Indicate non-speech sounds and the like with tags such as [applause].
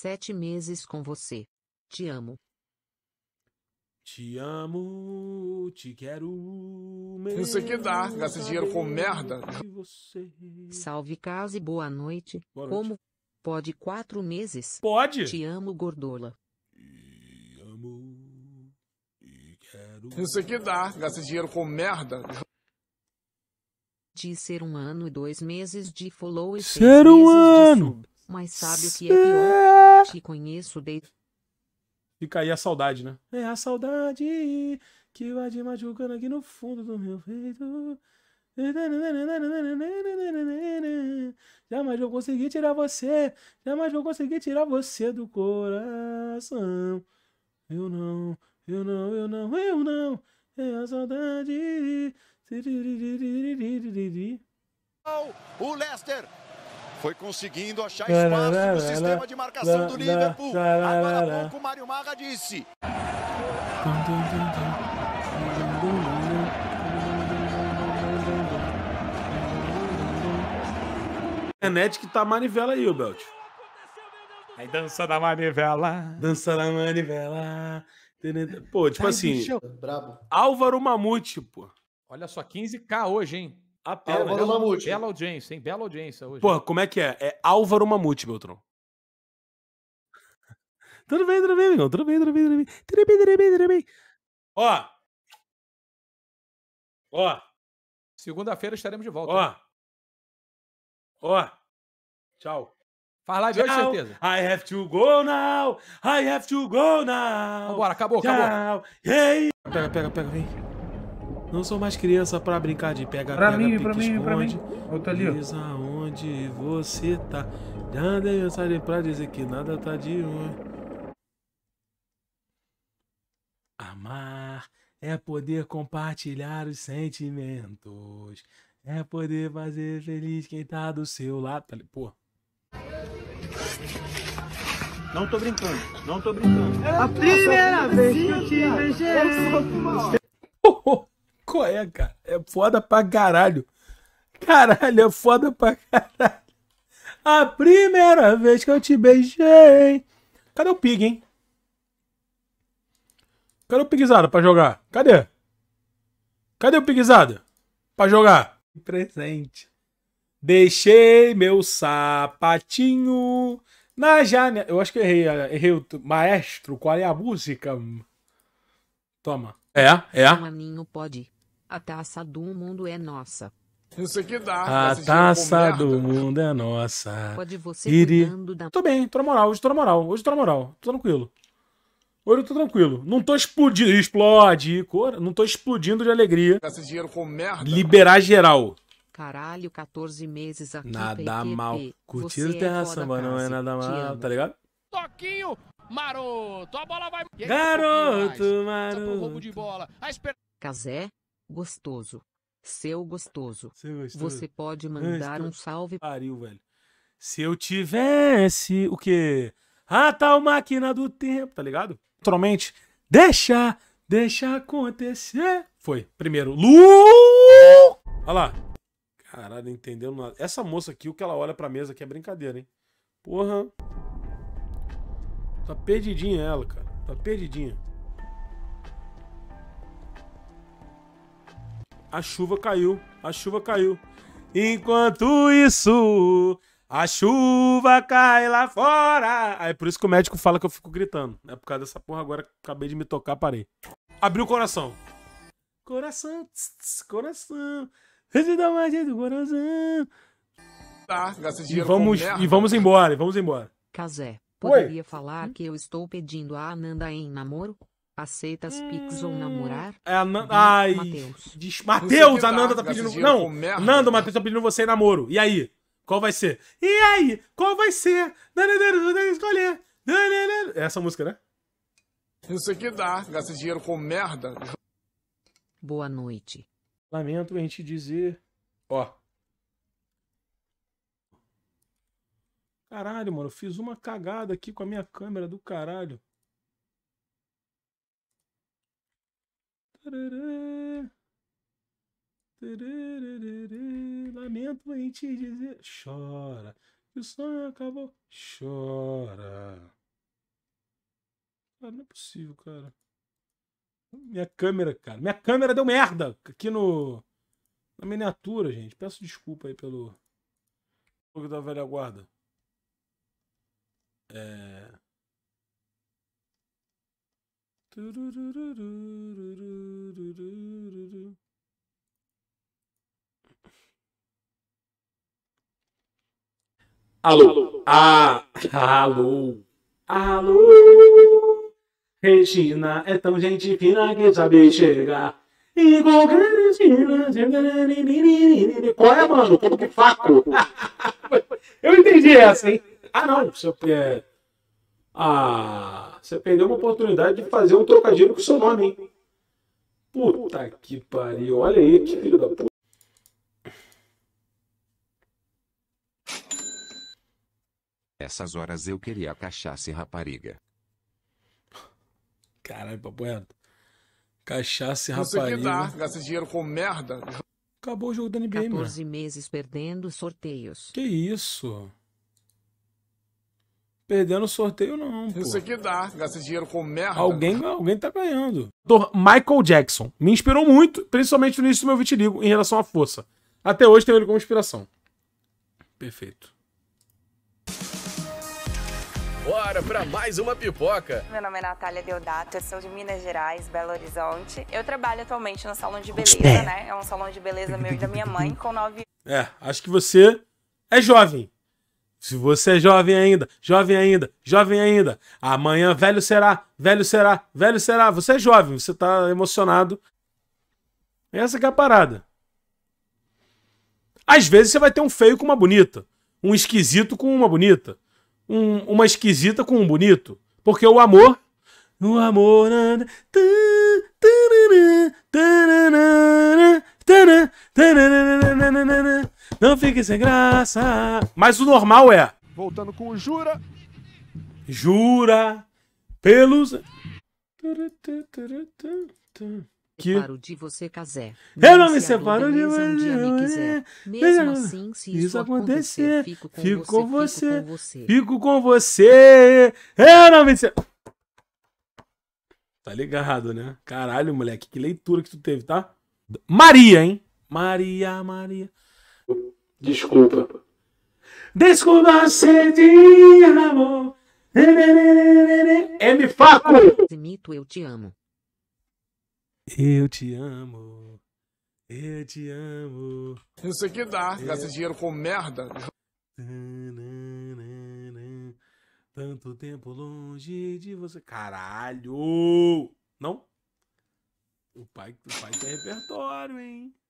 Sete meses com você. Te amo. Te amo, te quero. Não sei que dá, Gaste dinheiro com merda. Salve casa e boa noite. Boa noite. Como? Pode quatro meses? Pode! Te amo, gordola. Te amo, te quero. Não sei que dá, Gaste dinheiro com merda. De ser um ano e dois meses de follow e ser um ano. Mas sabe o que é pior? conheço desde. Fica aí a saudade, né? É a saudade que vai te machucando aqui no fundo do meu peito. Jamais vou conseguir tirar você, jamais vou conseguir tirar você do coração. Eu não, eu não, eu não, eu não. É a saudade. O Lester foi conseguindo achar espaço no sistema de marcação do Liverpool. Agora há pouco, Mário Marra disse. internet que tá manivela aí, o Belt. Aí dança da manivela. Dança da manivela. Pô, tipo tá assim. Brabo. Álvaro Mamute, pô. Olha só, 15k hoje, hein? Álvaro né? bela, Mamute. Bela audiência, hein? Bela audiência hoje. Porra, como é que é? É Álvaro Mamute, Beltrão. [laughs] tudo bem, tudo bem, amigão. Tudo bem, tudo bem, tudo bem. Tudo bem, tudo bem, tudo bem. Ó. Ó. Segunda-feira estaremos de volta. Ó. Ó. Tchau. Faz live Tchau. certeza. I have to go now. I have to go now. Vambora, acabou, Tchau. acabou. Yeah. Pega, pega, pega, vem. Não sou mais criança para brincar de pega pra pega mim, pique, pra mim, esconde. Pra mim. Outro ali, Diz aonde você tá. Dando mensagem pra dizer que nada tá de ruim. Amar é poder compartilhar os sentimentos. É poder fazer feliz quem tá do seu lado. Pô. Não tô brincando, não tô brincando. É a primeira vez que eu te beijei qual é, cara? É foda pra caralho. Caralho, é foda pra caralho. A primeira vez que eu te beijei. Cadê o Pig, hein? Cadê o Pigzada pra jogar? Cadê? Cadê o Pigzada pra jogar? Presente. Deixei meu sapatinho na janela. Eu acho que errei. Eh, errei o maestro. Qual é a música? Toma. É, é. aninho pode. A taça do mundo é nossa. Isso aqui dá. A taça do mundo é nossa. Pode você Iri. Da... Tô bem, tô na moral, hoje tô na moral, hoje tô na moral, tô tranquilo. Hoje eu tô tranquilo. Não tô explodindo. Explode, cor. Não tô explodindo de alegria. Esse dinheiro com merda. Liberar geral. Caralho, 14 meses aqui. Nada PQP. mal. Curtir o é terra samba não é nada mal, tá ligado? Toquinho maroto. A bola vai. Garoto maroto. roubo de bola. Casé, Gostoso. Seu gostoso. Seu gostoso. Você pode mandar um salve. Pariu, velho. Se eu tivesse o quê? A tal máquina do tempo, tá ligado? Naturalmente, deixa, deixa acontecer. Foi. Primeiro, Lu! Olha lá. Caralho, não entendeu nada. Essa moça aqui, o que ela olha pra mesa aqui é brincadeira, hein? Porra. Tá perdidinha ela, cara. Tá perdidinha. a chuva caiu, a chuva caiu. Enquanto isso, a chuva cai lá fora. Aí é por isso que o médico fala que eu fico gritando. É por causa dessa porra agora acabei de me tocar, parei. Abriu o coração. Coração, tss, tss, coração. Você dá mais do coração. Tá, e vamos, e vamos embora, vamos embora. Casé, poderia Oi? falar que eu estou pedindo a Ananda em namoro? Aceitas Pix ou hum. namorar? É, a Nan... Ai, Mateus. Mateus, a Nanda tá pedindo. Não, Nanda, o Matheus tá pedindo você em namoro. E aí? Qual vai ser? E aí? Qual vai ser? Escolher. É Essa música, né? Não sei que dá. Gasta dinheiro com merda. Boa noite. Lamento a gente dizer. Ó. Caralho, mano. Eu fiz uma cagada aqui com a minha câmera do caralho. Lamento em te dizer. Chora. Que o sonho acabou. Chora. Cara, não é possível, cara. Minha câmera, cara. Minha câmera deu merda aqui no. Na miniatura, gente. Peço desculpa aí pelo. que da velha guarda. É. Alô, ah, alô, alô. Regina é tão gente fina que sabe chegar. E qualquer esquina. Qual é, mano? Como que faco? [laughs] Eu entendi essa, hein? Ah, não. Seu, é, ah, você perdeu uma oportunidade de fazer um trocadilho com seu nome, hein? Puta que pariu, olha aí, que filho da puta. Essas horas eu queria cachaça e rapariga. Caralho, papo Cachaça e rapariga. Você que dá, esse dinheiro com merda. Acabou o jogo da NBA, 14 mano. meses perdendo sorteios. Que isso? perdendo sorteio, não. Isso aqui dá, gasta dinheiro com merda. Alguém, alguém tá ganhando. Dr. Michael Jackson me inspirou muito, principalmente no início do meu vitiligo, em relação à força. Até hoje tenho ele como inspiração. Perfeito. Bora para mais uma pipoca. Meu nome é Natália Deodato, eu sou de Minas Gerais, Belo Horizonte. Eu trabalho atualmente no salão de beleza, é? né? É um salão de beleza meu e da minha mãe, com nove... É, acho que você é jovem. Se você é jovem ainda, jovem ainda, jovem ainda, amanhã velho será, velho será, velho será. Você é jovem, você tá emocionado. Essa que é a parada. Às vezes você vai ter um feio com uma bonita, um esquisito com uma bonita, um, uma esquisita com um bonito, porque o amor, o amor não fique sem graça. Mas o normal é. Voltando com o Jura. Jura pelos. Que... Separo de você, Casé. Eu não me separo de você. Mesmo assim, assim, se isso, isso acontecer, acontecer, fico, com, fico você, com você, fico com você. Fico com você. Eu não me separo. Tá ligado, né? Caralho, moleque, que leitura que tu teve, tá? Maria, hein? Maria, Maria. Desculpa. Desculpa ser amor. Né, né, né, M Faco! Mito, eu te amo. Eu te amo. Eu te amo. Isso aqui dá. Eu... dinheiro com merda. Tanto tempo longe de você. Caralho! Não? O pai, o pai tem repertório, hein?